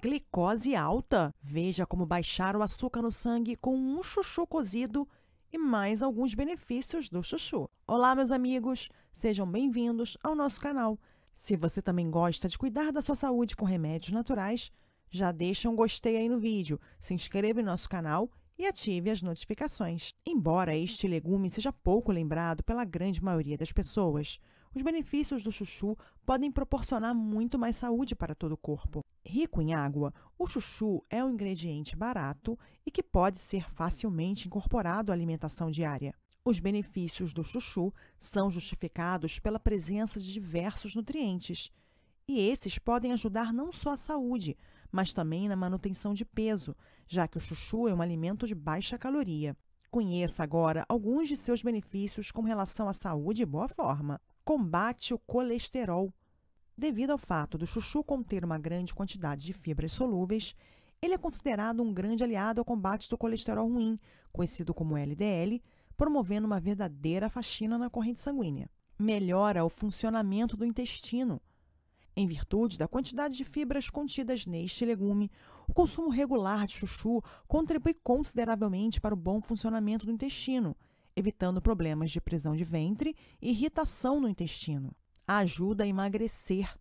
glicose alta. Veja como baixar o açúcar no sangue com um chuchu cozido e mais alguns benefícios do chuchu. Olá, meus amigos, sejam bem-vindos ao nosso canal. Se você também gosta de cuidar da sua saúde com remédios naturais, já deixa um gostei aí no vídeo, se inscreva em nosso canal e ative as notificações. Embora este legume seja pouco lembrado pela grande maioria das pessoas, os benefícios do chuchu podem proporcionar muito mais saúde para todo o corpo. Rico em água, o chuchu é um ingrediente barato e que pode ser facilmente incorporado à alimentação diária. Os benefícios do chuchu são justificados pela presença de diversos nutrientes, e esses podem ajudar não só a saúde, mas também na manutenção de peso, já que o chuchu é um alimento de baixa caloria. Conheça agora alguns de seus benefícios com relação à saúde e boa forma. Combate o colesterol. Devido ao fato do chuchu conter uma grande quantidade de fibras solúveis, ele é considerado um grande aliado ao combate do colesterol ruim, conhecido como LDL, promovendo uma verdadeira faxina na corrente sanguínea. Melhora o funcionamento do intestino. Em virtude da quantidade de fibras contidas neste legume, o consumo regular de chuchu contribui consideravelmente para o bom funcionamento do intestino, evitando problemas de prisão de ventre e irritação no intestino ajuda a emagrecer.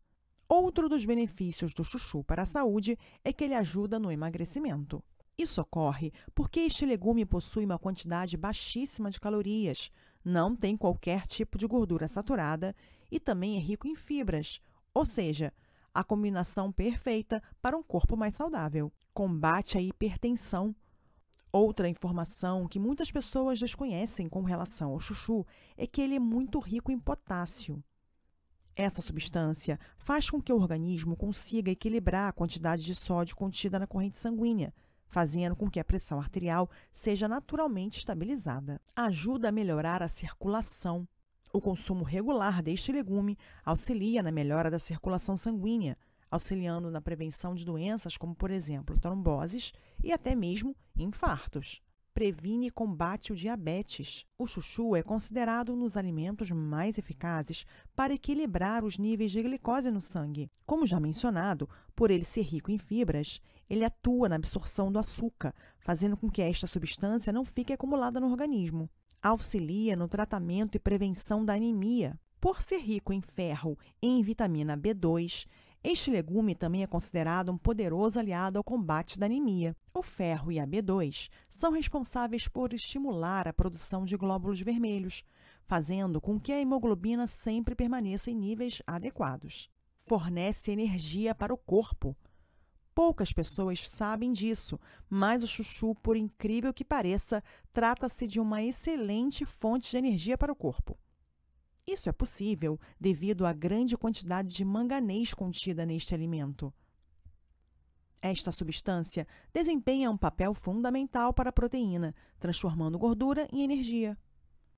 Outro dos benefícios do chuchu para a saúde é que ele ajuda no emagrecimento. Isso ocorre porque este legume possui uma quantidade baixíssima de calorias, não tem qualquer tipo de gordura saturada e também é rico em fibras, ou seja, a combinação perfeita para um corpo mais saudável. Combate a hipertensão. Outra informação que muitas pessoas desconhecem com relação ao chuchu é que ele é muito rico em potássio. Essa substância faz com que o organismo consiga equilibrar a quantidade de sódio contida na corrente sanguínea, fazendo com que a pressão arterial seja naturalmente estabilizada. Ajuda a melhorar a circulação. O consumo regular deste legume auxilia na melhora da circulação sanguínea, auxiliando na prevenção de doenças como, por exemplo, tromboses e até mesmo infartos previne e combate o diabetes. O chuchu é considerado um dos alimentos mais eficazes para equilibrar os níveis de glicose no sangue. Como já mencionado, por ele ser rico em fibras, ele atua na absorção do açúcar, fazendo com que esta substância não fique acumulada no organismo. Auxilia no tratamento e prevenção da anemia. Por ser rico em ferro e em vitamina B2, este legume também é considerado um poderoso aliado ao combate da anemia. O ferro e a B2 são responsáveis por estimular a produção de glóbulos vermelhos, fazendo com que a hemoglobina sempre permaneça em níveis adequados. Fornece energia para o corpo. Poucas pessoas sabem disso, mas o chuchu, por incrível que pareça, trata-se de uma excelente fonte de energia para o corpo. Isso é possível devido à grande quantidade de manganês contida neste alimento. Esta substância desempenha um papel fundamental para a proteína, transformando gordura em energia.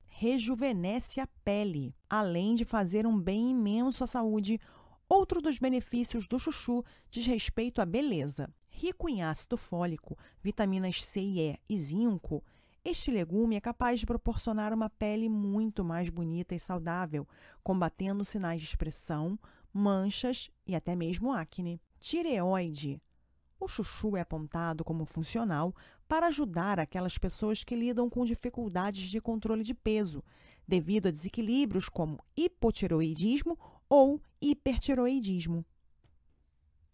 Rejuvenesce a pele, além de fazer um bem imenso à saúde. Outro dos benefícios do chuchu diz respeito à beleza. Rico em ácido fólico, vitaminas C e E e zinco, este legume é capaz de proporcionar uma pele muito mais bonita e saudável, combatendo sinais de expressão, manchas e até mesmo acne. Tireoide. O chuchu é apontado como funcional para ajudar aquelas pessoas que lidam com dificuldades de controle de peso, devido a desequilíbrios como hipotiroidismo ou hipertiroidismo.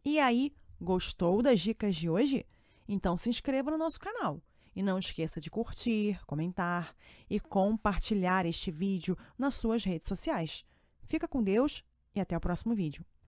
E aí, gostou das dicas de hoje? Então se inscreva no nosso canal. E não esqueça de curtir, comentar e compartilhar este vídeo nas suas redes sociais. Fica com Deus e até o próximo vídeo.